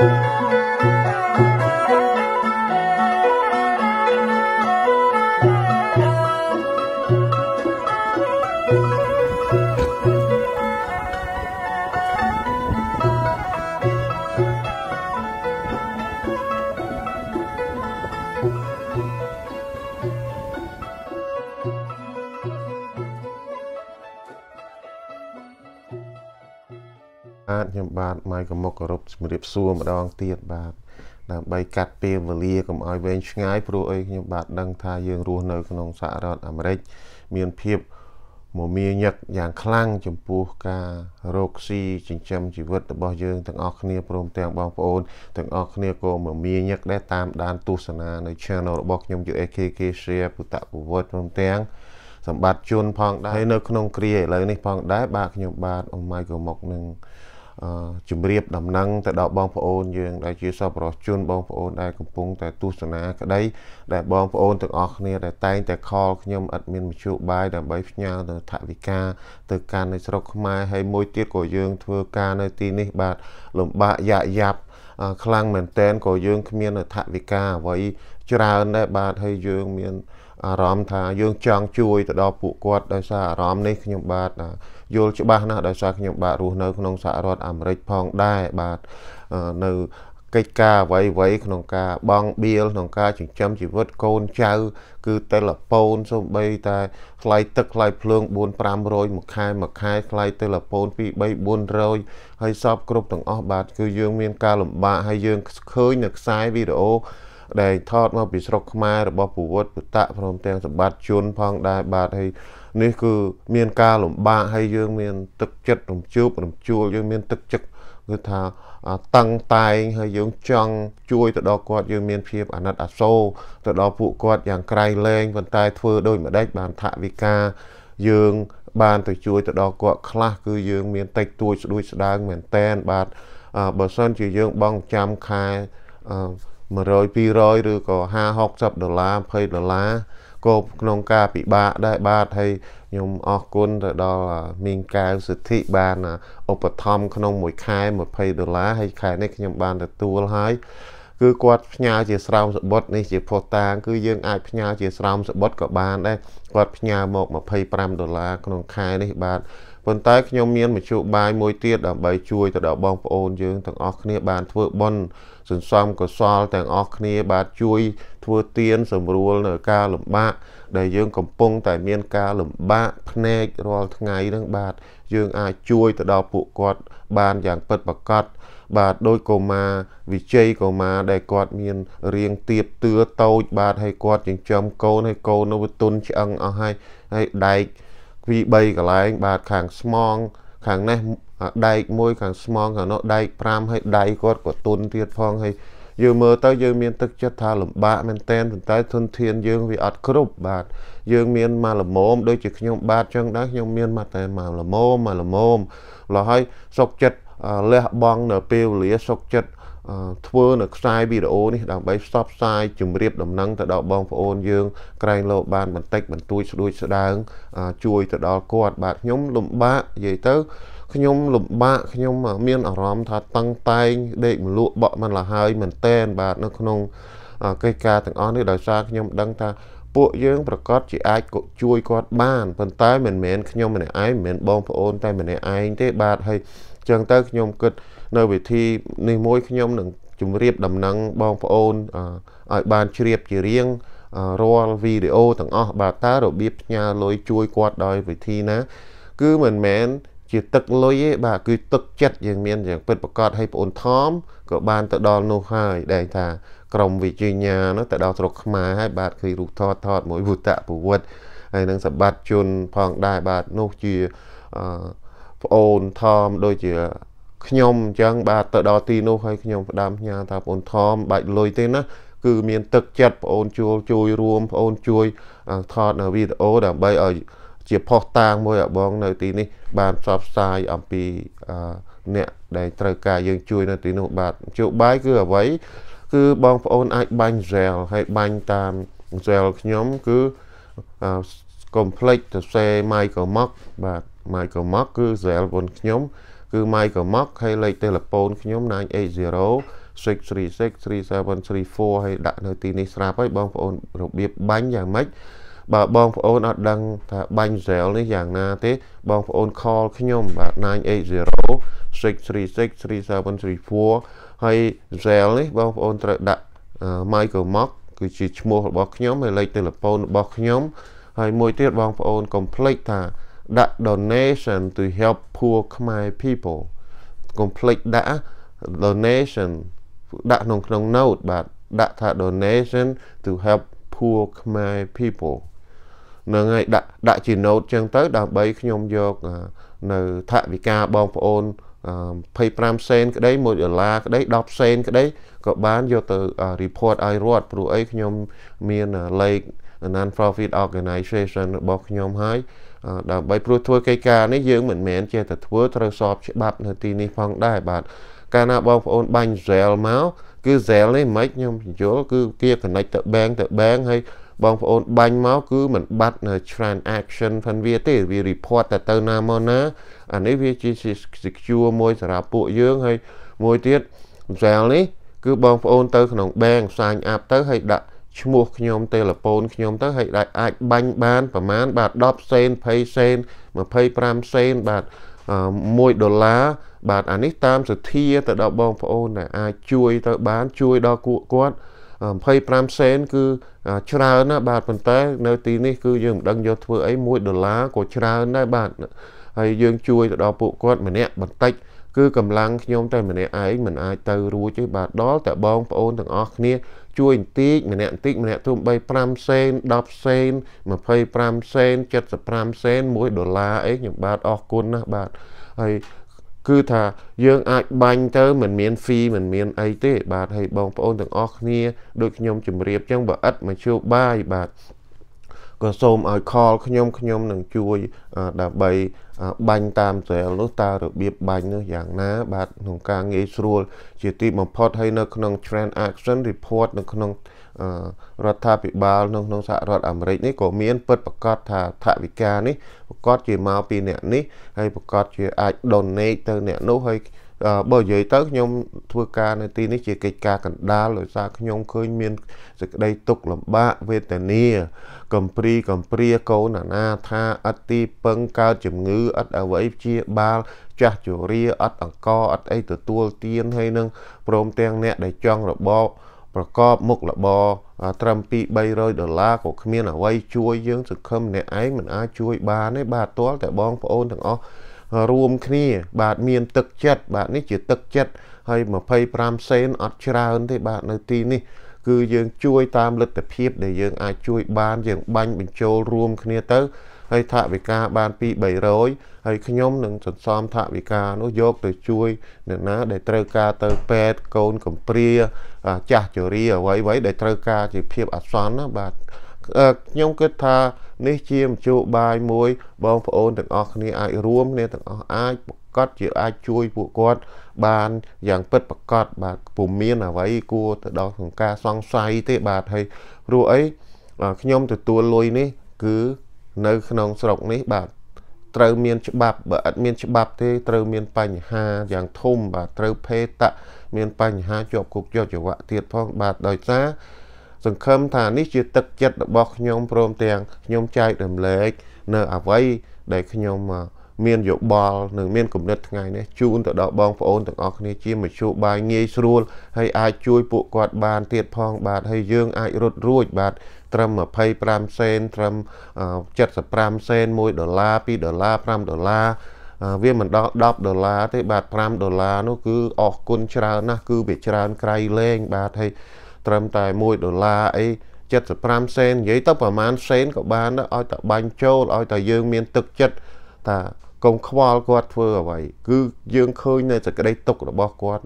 Música បាទខ្ញុំបាទម៉ៃកមុកគោរពជំរាបសួរម្ដងទៀតបាទដើម្បីកាត់ពេលវេលាកុំឲ្យវែងឆ្ងាយព្រោះអីខ្ញុំបាទដឹងថាយើងរស់នៅក្នុងសហរដ្ឋអាមេរិកមានភាពមមាញឹកយ៉ាងខ្លាំងចំពោះការរកស៊ីចិញ្ចឹមជីវិតរបស់យើងទាំងអស់គ្នាព្រមទាំងបងប្អូនទាំងអស់គ្នាក៏មមាញឹកដែរតាមដានទស្សនានៅ channel របស់ខ្ញុំ UAKK Share ពុតប្រវត្តិព្រមទាំងសម្បត្តិជនផងដែរនៅ ក្នុងគ្រាឥឡូវនេះផងដែរបាទខ្ញុំបាទអ៊ំម៉ៃក៏មកនឹងជំរាបដំណឹងទៅដល់បងប្អូនយើងដែលជាសប្បុរសជនបងប្អូនដែលកំពុងតែទស្សនាក្តី ដែលបងប្អូនទាំងអស់គ្នាដែលតែងតែខលខ្ញុំអត់មានមធ្យោបាយដើម្បីផ្ញើទៅថវិកាទៅកាន់នៅស្រុកខ្មែរហើយមួយទៀតក៏យើងធ្វើការនៅទីនេះបាទលំបាកយ៉ាក់យ៉ាប់ ខ្លាំងមែនតែនក៏យើងគ្មានថវិកាអ្វីច្រើនដែរបាទហើយយើងមានអារម្មណ៍ថាយើងចង់ជួយទៅដល់ពួកគាត់ដោយសារអារម្មណ៍នេះខ្ញុំបាទយល់ច្បាស់ណាស់ដោយសារខ្ញុំបាទរស់នៅក្នុងសហរដ្ឋអាមេរិកផងដែរបាទនៅកិច្ចការអ្វីអ្វីក្នុងការបង់បៀលក្នុងការចិញ្ចឹមជីវិតកូនចៅគឺតែលពូនសូម្បី តែថ្លៃទឹកថ្លៃភ្លើង4 500មួយខែមួយខែថ្លៃតែលពូន2 3 400ហើយសពគ្រប់ទាំងអស់បាទគឺយើងមានការលំបាកហើយយើងឃើញនៅខ្សែវីដេអូដែលថតមកពីស្រុកខ្មែររបស់ពវត្តពុតៈព្រមទាំងសម្បត្តិជនផងដែរបាទហើយនេះគឺមានការលំបាកហើយយើងមាន ទឹកចិត្តរំជើបរំជួលយើងមានទឹកចិត្តគឺថាតឹងតែងហើយយើងចង់ជួយទៅដល់គាត់យើងមានភាពអាណិតអាសូរទៅដល់ពួកគាត់យ៉ាងក្រៃលែងប៉ុន្តែ ធ្វើដោយម្ដេចបាន ថាវិការយើងបានទៅជួយទៅដល់គាត់ខ្លះគឺយើងមានតិចតួចស្ដួយស្ដាងមែនតែនបាទបើសិនជាយើងបងចាំខែអឺ100 200ឬក៏50 60ដុល្លារ20ដុល្លារក៏ក្នុងការពិបាកដែរបាទហើយខ្ញុំអរគុណទៅដល់មីងកៅសិទ្ធិបានឧបត្ថម្ភក្នុង មួយខែ20ដុល្លារហើយខែនេះខ្ញុំបានទទួលហើយគឺគាត់ផ្ញើជាស្រោមសបុតនេះជាផុសតាងគឺយើងអាចផ្ញើជាស្រោមសបុតក៏បានដែរគាត់ផ្ញើមក25ដុល្លារក្នុងខែ នេះបាទប៉ុន្តែខ្ញុំមានមធ្យោបាយមួយទៀតដើម្បីជួយទៅដល់បងប្អូនយើងទាំងអស់គ្នា បានធ្វើបុណ្យសន្សំកុសលទាំងអស់គ្នា បានជួយធ្វើទាន សម្រួលនៅការលំបាក ដែលយើង កំពុងតែមានការលំបាកភ្នែករាល់ថ្ងៃហ្នឹងបាទយើងអាចជួយទៅដល់ពួកគាត់ បានយ៉ាងពិតប្រាកដបាទដោយកូម៉ាវិជ័យកូម៉ាដែលគាត់មានរាងទាបទឿតូចបាទហើយគាត់ចិញ្ចឹមកូនហើយកូននៅទុនឆ្អឹងអស់ហើយហើយដែក2 3កន្លែងបាទខាងស្មងខាងនេះដែកមួយ ខាងស្មងខាងនោះដែក5ហើយដៃគាត់ក៏ទុនទៀតផងហើយយើងមើលទៅយើងមានទឹកចិត្តថាលំបាកមែនតែនប៉ុន្តែធនធានយើងវាអត់គ្រប់បាទយើងមានមកលមមដូចជាខ្ញុំបាទចឹងដែរខ្ញុំមានមកតែមកលមមមកលមមលហើយសុកចិត្តលះបង់នៅពេលវេលាសុកចិត្តធ្វើនៅខ្សែវីដេអូនេះដើម្បីផ្សព្វផ្សាយជំរាបដំណឹងទៅដល់បងប្អូនយើងក្រែងលោកបានបន្តិចបន្តួចស្ដួយស្ដាងជួយទៅដល់គាត់បាទខ្ញុំលំបាកនិយាយទៅខ្ញុំលំបាកខ្ញុំមានអារម្មណ៍ថាតឹងតែង ដេកមលក់បក់មិនលហើយមែនតែនបាទនៅក្នុងកិច្ចការទាំងអស់នេះដោយសារខ្ញុំដឹងថាពួកយើងប្រកាសជាអាចជួយគាត់បានប៉ុន្តែមិនមែនខ្ញុំម្នាក់ឯងមិនមែនបងប្អូនតែម្នាក់ឯងទេបាទហើយចឹងទៅខ្ញុំគិតថានៅវិធីនេះមួយខ្ញុំនឹងជម្រាប ដំណឹងបងប្អូនឲ្យបានជ្រាបជារៀងរាល់វីដេអូទាំងអស់បាទតើរបៀបផ្ញើលុយជួយគាត់ដោយវិធីណាគឺមិនមែនជាទឹកលុយទេបាទគឺទឹកចិត្តយើងមានយ៉ាងពិតប្រកបឲ្យប្អូនថមក៏បានទៅដល់នោះហើយដែលថា ក្រមវិជញ្ញានោះទៅដល់ស្រុកខ្មែរហើយបាទឃើញរូបថតថតមួយវុតប្រវត្តិហើយនឹងសម្បត្តិជនផងដែរបាទនោះជាអឺប្អូនថមដូចជាខ្ញុំអញ្ចឹងបាទទៅដល់ទីនោះហើយខ្ញុំផ្ដាំញ៉ាថាបងធំបាច់លុយទេណាគឺមានទឹកចិត្តបងអូនជួលជួយរួមបងអូនជួយថតនៅវីដេអូដើម្បីឲ្យជាផុសតាងមួយឲ្យបងនៅទីនេះបានផ្សព្វផ្សាយអំពីអ្នកដែលត្រូវការយើងជួយនៅទីនោះបាទជួបបាយគឺអ្វីគឺបងប្អូនអាចបាញ់ Zell ហើយបាញ់តាម Zell ខ្ញុំគឺកុំភ្លេចទៅសេ Michael Mock បាទ Michael Mock គឺ Zell របស់ខ្ញុំគឺ Michael Mock ហើយលេខទូរស័ព្ទខ្ញុំ980 636 3734ហើយដាក់នៅទីនេះស្រាប់ហើយបងប្អូនរបៀបបាញ់យ៉ាងម៉េចបើបងប្អូនអត់ដឹងថាបាញ់ Zell នេះយ៉ាងណាទេបងប្អូន call ខ្ញុំបាទ980 636 3734ហើយ Zell នេះបងប្អូនត្រូវដាក់ Michael Mock គឺជាឈ្មោះរបស់ខ្ញុំហើយលេខទូរស័ព្ទរបស់ខ្ញុំហើយមួយទៀតបងប្អូនកុំភ្លេចថាដាក់ donation to help poor ខ្មែរ people កុំភ្លេចដាក់ donation ដាក់ក្នុងក្នុង note បាទដាក់ថា donation to help poor ខ្មែរ people នឹងឲ្យដាក់ដាក់ជា note ចឹងទៅ ដើម្បីខ្ញុំយកនៅថវិកាបងប្អូន25សេន ក្តី1ដុល្លារក្តី10សេន ក្តីក៏បានយកទៅ report ឲ្យរដ្ឋព្រោះអីខ្ញុំមានលេខ non profit organization របស់ខ្ញុំហើយដើម្បីព្រោះធ្វើកិច្ចការនេះយើងមិនមែនចេះតែធ្វើត្រូវសອບច្បាប់ នៅទីនេះផងដែរបាទកាលណាបងប្អូនបាញ់ Zelle មកគឺ Zelle នេះមិនខ្ញុំយល់គឺគេ connect ទៅ bank ទៅ bank ហើយបងប្អូនបាញ់មកគឺมันបាត់នៅ transaction ផងវាទេវា report តែទៅណាមកណាអានេះវាជា secure មួយសម្រាប់ពួកយើងហើយមួយទៀត Zelle នេះគឺបងប្អូនទៅក្នុង bank sign up ទៅហើយដាក់ឈ្មោះខ្ញុំទេលពូនខ្ញុំទៅហើយអាចបាញ់បានប្រមាណបាទ10សេន20សេន25សេនបាទ1ដុល្លារបាទអានេះតាមសទ្ធាទៅដល់បងប្អូនដែលអាចជួយទៅបានជួយដល់ពួកគាត់25សេនគឺច្រើនណាស់បាទប៉ុន្តែនៅទីនេះគឺយើងមិនដឹងយកធ្វើអី1ដុល្លារក៏ច្រើនដែរបាទហើយយើងជួយទៅដល់ពួកគាត់ម្នាក់បន្តិចគឺកម្លាំងខ្ញុំតែម្នាក់ឯងមិនអាចទៅ រួចទេបាទដល់តែបងប្អូនទាំងអស់គ្នា ជួយបន្តិចម្នាក់បន្តិចម្នាក់ទូ3 5សេន10សេន25សេន75សេន1ដុល្លារអីខ្ញុំបាទអរគុណណាស់បាទហើយគឺថាយើងអាចបាញ់ទៅមិនមានហ្វីមិនមានអីទេ បាទហើយបងប្អូនទាំងអស់គ្នា ដូចខ្ញុំជម្រាបចឹងបើឥតមជ្ឈបាយបាទក៏សូមឲ្យខលខ្ញុំខ្ញុំនឹងជួយដើម្បីបាញ់តាមត្រែលនោះតើរបៀបបាញ់នោះយ៉ាងណាបាទក្នុងការងាយស្រួល ជាទីបំផុតហើយនៅក្នុង Transaction Report នៅក្នុងរដ្ឋាភិបាលនៅក្នុងសហរដ្ឋអាមេរិកនេះក៏មានពិតប្រកាសថាថវិកានេះប្រកាសជាមកពីអ្នកនេះហើយប្រកាសជាអាច donate ទៅអ្នកនោះហើយបើនិយាយទៅខ្ញុំធ្វើការនៅទីនេះជាកិច្ចការកណ្ដាលដោយសារខ្ញុំឃើញមានសេចក្តីទុក្ខលំបាកវេទនាកំព្រីកំព្រាកូនអាណាថាឥតទីពឹងកើតជំងឺឥតអ្វីព្យាបាលចាស់ជរាឥតអង្គឥតអីទទួលទានហើយនឹងព្រមទាំងអ្នកដែលចង់របបប្រកបមុខរបរត្រឹម2 300ដុល្លារក៏គ្មានអ្វីជួយយើងសង្ឃឹមអ្នកឯងមិនអាចជួយបានទេបាទទាល់តែបងប្អូនទាំងអស់រួមគ្នា បាទមានទឹកចិត្តបាទនេះជាទឹកចិត្តហើយ25សេនអត់ច្រើនទេបាទនៅទីនេះ គឺយើងជួយតាមលទ្ធភាព ដែលយើងអាចជួយបាន យើង បាញ់បញ្ចូលរួម គ្នាទៅហើយថវិកាបានពី300ហើយខ្ញុំនឹងសន្សំថវិកា នោះយក ទៅជួយអ្នកណា ដែលត្រូវការទៅពេទ្យកូនកំព្រា ចាស់ជរាអ្វីៗដែលត្រូវការជាភាពអសន្នណាបាទខ្ញុំគិតថានេះជាមជ្ឈបាយមួយបងប្អូនទាំងអស់គ្នាអាចរួមគ្នាទាំងអស់អាចប្រកាសជាអាច ជួយពួកគាត់បានយ៉ាងពិតប្រកបបាទពុំមាន អ្វីគួរទៅដល់ក្នុងការសង្ស័យទេបាទហើយព្រោះអីខ្ញុំទទួលលុយនេះ គឺនៅក្នុង ស្រុកនេះ បាទត្រូវមានច្បាប់បើអត់មានច្បាប់ទេត្រូវមាន បញ្ហាយ៉ាងធំបាទត្រូវភេតៈមានបញ្ហាជាប់គុកជាប់ចង្វាក់ទៀតផងបាទដោយសារសង្ឃឹមថានេះជាទឹកចិត្តរបស់ខ្ញុំព្រមទាំងខ្ញុំចែករំលែកនៅអ្វីដែលខ្ញុំមានយោបល់និងមានគំនិតថ្ងៃនេះជូនទៅដល់បងប្អូនទាំងអស់គ្នាជាមជ្ឈបាយងាយស្រួលហើយអាចជួយពួកគាត់បានទៀតផង បាទហើយយើងអាចរត់រួចបាទត្រឹម25សេនត្រឹម75សេន1ដុល្លារ2ដុល្លារ5ដុល្លារវាមិនដល់10ដុល្លារទេបាទ5ដុល្លារនោះគឺអរគុណច្រើនណាស់គឺវាច្រើន ក្រៃលែងបាទហើយត្រឹមតែ1ដុល្លារអី75សេននិយាយទៅប្រហែលសេនក៏បានដែរឲ្យតែបាញ់ចូលឲ្យតែយើងមានទឹកចិត្តថាកុំខ្វល់គាត់ធ្វើអ្វីគឺយើងឃើញនៅសក្តីទុករបស់គាត់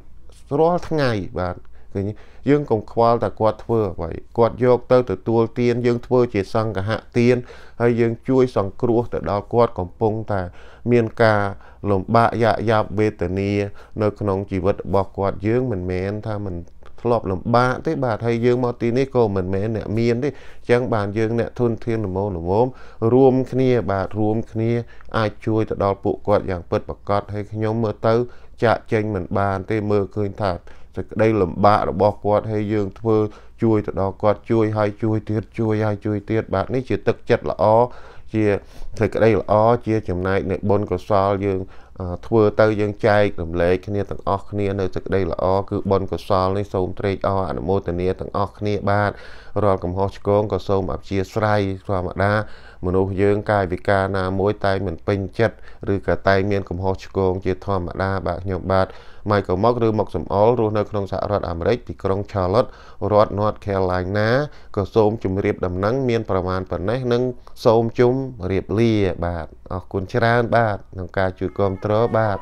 រាល់ថ្ងៃបាទឃើញយើងកុំខ្វល់តែគាត់ធ្វើអ្វីគាត់យកទៅទទួលទានយើងធ្វើជា សង្ឃហទានហើយយើងជួយ សង្គ្រោះទៅដល់គាត់កំពុងតែមានការលំបាកយ៉ាប់យ៉ាប់វេទនានៅក្នុងជីវិតរបស់គាត់យើងមិនមែនថាមិនធ្លាប់លំបាកទេបាទហើយយើងមកទីនេះក៏មិនមែនអ្នកមានទេអញ្ចឹងបានយើងអ្នកធនធានល្មមល្មមរួមគ្នាបាទរួមគ្នាអាចជួយទៅដល់ពួកគាត់យ៉ាងពិតប្រាកដហើយខ្ញុំមើលទៅចាក់ចេញមិនបានទេមើលឃើញថាសេចក្តីលំបាករបស់គាត់ហើយយើងធ្វើជួយទៅដល់គាត់ជួយហើយជួយទៀតជួយហើយជួយទៀតបាទនេះជាទឹកចិត្តល្អជាសេចក្តីល្អជាចំណែកនៃបុណ្យកុសលយើងធ្វើទៅយើងចែករំលែកគ្នាទាំងអស់គ្នានៅសេចក្តីល្អគឺបុណ្យកុសលនេះសូមត្រេកអរអនុមោទនាទាំងអស់គ្នាបាទរាល់កំហុសឆ្គងក៏សូមអព្យាស្រ័យធម្មតាមនុស្សយើងកាយវិការណាមួយតែមិនពេញចិត្តឬក៏តែមានកំហុសឆ្គងជាធម្មតាបាទខ្ញុំបាទ Michael Mock ឬ Mock សំអល់រស់នៅក្នុងសហរដ្ឋអាមេរិកពីក្រុង Charlotte រដ្ឋ North Carolina ក៏សូមជម្រាបដំណឹង មាន ប្រមាណប៉ុណ្ណេះនិង សូមជម្រាបលាបាទអរគុណច្រើនបាទក្នុងការជួយគាំទ្របាទ